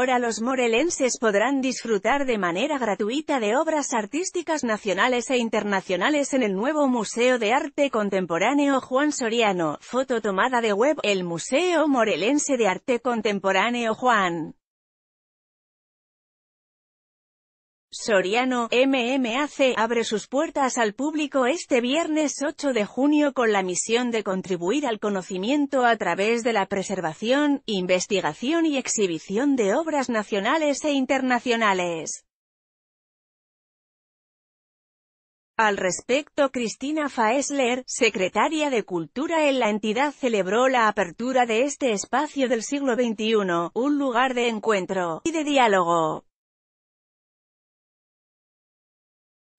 Ahora los morelenses podrán disfrutar de manera gratuita de obras artísticas nacionales e internacionales en el nuevo Museo de Arte Contemporáneo Juan Soriano, foto tomada de web, el Museo Morelense de Arte Contemporáneo Juan. Soriano, MMAC, abre sus puertas al público este viernes 8 de junio con la misión de contribuir al conocimiento a través de la preservación, investigación y exhibición de obras nacionales e internacionales. Al respecto, Cristina Faesler, secretaria de Cultura en la entidad, celebró la apertura de este espacio del siglo XXI, un lugar de encuentro y de diálogo.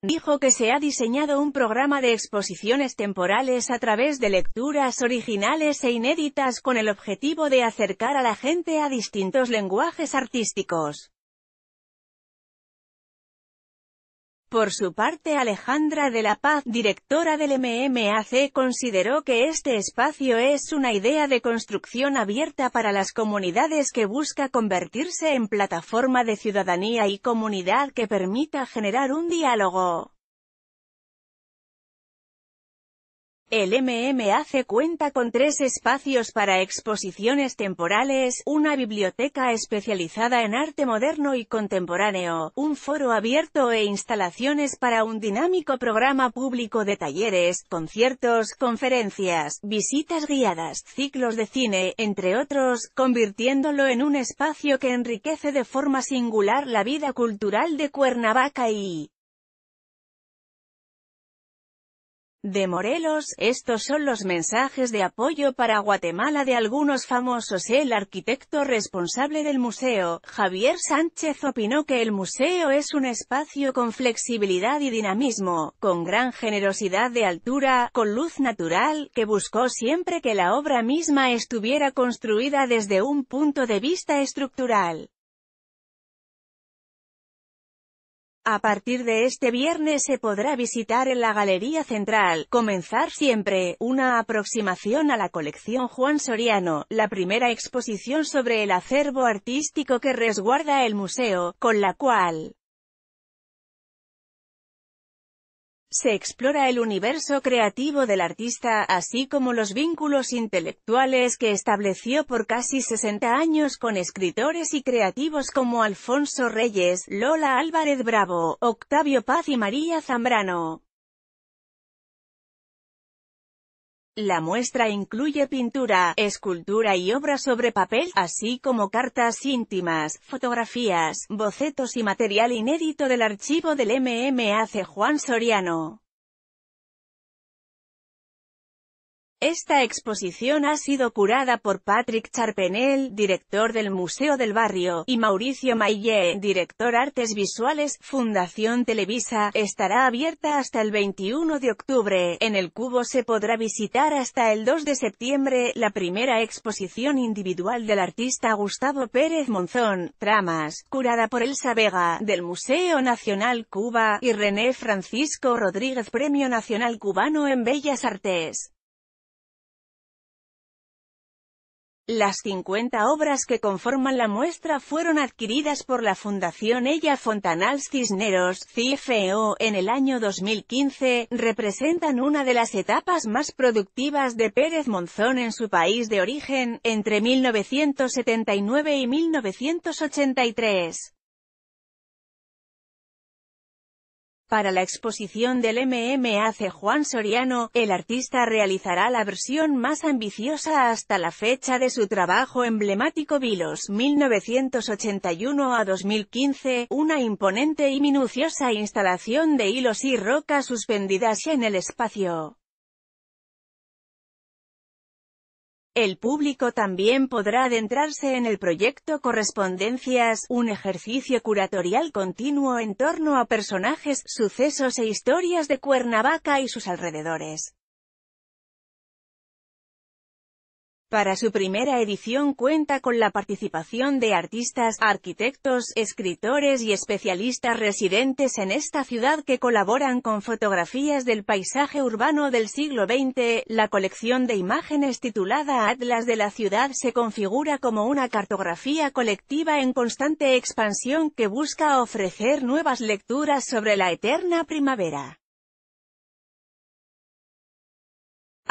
Dijo que se ha diseñado un programa de exposiciones temporales a través de lecturas originales e inéditas con el objetivo de acercar a la gente a distintos lenguajes artísticos. Por su parte Alejandra de la Paz, directora del MMAC, consideró que este espacio es una idea de construcción abierta para las comunidades que busca convertirse en plataforma de ciudadanía y comunidad que permita generar un diálogo El MMAC cuenta con tres espacios para exposiciones temporales, una biblioteca especializada en arte moderno y contemporáneo, un foro abierto e instalaciones para un dinámico programa público de talleres, conciertos, conferencias, visitas guiadas, ciclos de cine, entre otros, convirtiéndolo en un espacio que enriquece de forma singular la vida cultural de Cuernavaca y de Morelos, estos son los mensajes de apoyo para Guatemala de algunos famosos. El arquitecto responsable del museo, Javier Sánchez, opinó que el museo es un espacio con flexibilidad y dinamismo, con gran generosidad de altura, con luz natural, que buscó siempre que la obra misma estuviera construida desde un punto de vista estructural. A partir de este viernes se podrá visitar en la Galería Central, comenzar siempre, una aproximación a la colección Juan Soriano, la primera exposición sobre el acervo artístico que resguarda el museo, con la cual Se explora el universo creativo del artista, así como los vínculos intelectuales que estableció por casi 60 años con escritores y creativos como Alfonso Reyes, Lola Álvarez Bravo, Octavio Paz y María Zambrano. La muestra incluye pintura, escultura y obras sobre papel, así como cartas íntimas, fotografías, bocetos y material inédito del archivo del MMAC Juan Soriano. Esta exposición ha sido curada por Patrick Charpenel, director del Museo del Barrio, y Mauricio Maillé, director Artes Visuales, Fundación Televisa, estará abierta hasta el 21 de octubre. En el Cubo se podrá visitar hasta el 2 de septiembre, la primera exposición individual del artista Gustavo Pérez Monzón, Tramas, curada por Elsa Vega, del Museo Nacional Cuba, y René Francisco Rodríguez Premio Nacional Cubano en Bellas Artes. Las 50 obras que conforman la muestra fueron adquiridas por la Fundación Ella Fontanals Cisneros, CFO, en el año 2015, representan una de las etapas más productivas de Pérez Monzón en su país de origen, entre 1979 y 1983. Para la exposición del MMAC Juan Soriano, el artista realizará la versión más ambiciosa hasta la fecha de su trabajo emblemático Vilos 1981 a 2015, una imponente y minuciosa instalación de hilos y rocas suspendidas en el espacio. El público también podrá adentrarse en el proyecto Correspondencias, un ejercicio curatorial continuo en torno a personajes, sucesos e historias de Cuernavaca y sus alrededores. Para su primera edición cuenta con la participación de artistas, arquitectos, escritores y especialistas residentes en esta ciudad que colaboran con fotografías del paisaje urbano del siglo XX. La colección de imágenes titulada Atlas de la ciudad se configura como una cartografía colectiva en constante expansión que busca ofrecer nuevas lecturas sobre la eterna primavera.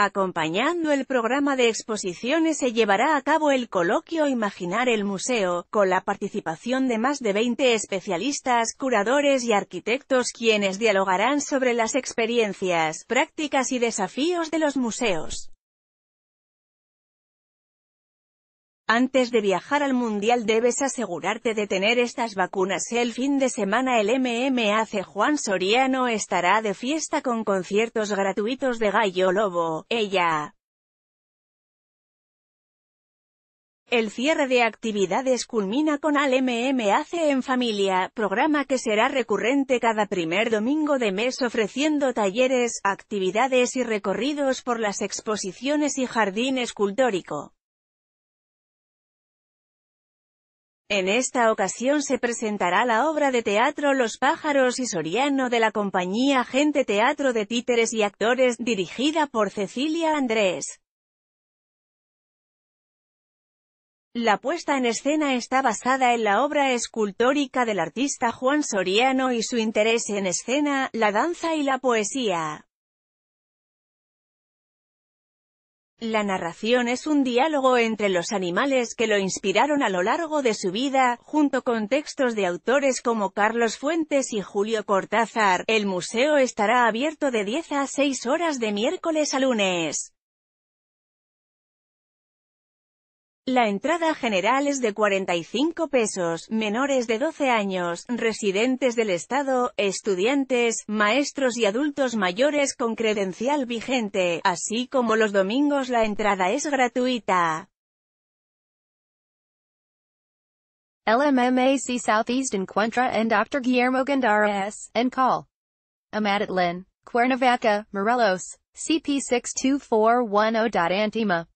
Acompañando el programa de exposiciones se llevará a cabo el coloquio Imaginar el Museo, con la participación de más de 20 especialistas, curadores y arquitectos quienes dialogarán sobre las experiencias, prácticas y desafíos de los museos. Antes de viajar al Mundial debes asegurarte de tener estas vacunas. El fin de semana el MMAC Juan Soriano estará de fiesta con conciertos gratuitos de Gallo Lobo, ella. El cierre de actividades culmina con Al MMAC en Familia, programa que será recurrente cada primer domingo de mes ofreciendo talleres, actividades y recorridos por las exposiciones y jardín escultórico. En esta ocasión se presentará la obra de teatro Los pájaros y Soriano de la compañía Gente Teatro de Títeres y Actores, dirigida por Cecilia Andrés. La puesta en escena está basada en la obra escultórica del artista Juan Soriano y su interés en escena, la danza y la poesía. La narración es un diálogo entre los animales que lo inspiraron a lo largo de su vida, junto con textos de autores como Carlos Fuentes y Julio Cortázar. El museo estará abierto de 10 a 6 horas de miércoles a lunes. La entrada general es de 45 pesos, menores de 12 años, residentes del Estado, estudiantes, maestros y adultos mayores con credencial vigente, así como los domingos la entrada es gratuita. LMMAC Southeast Encuentra and Dr. Guillermo Gandara S. and call. Cuernavaca, Morelos, CP62410.antima.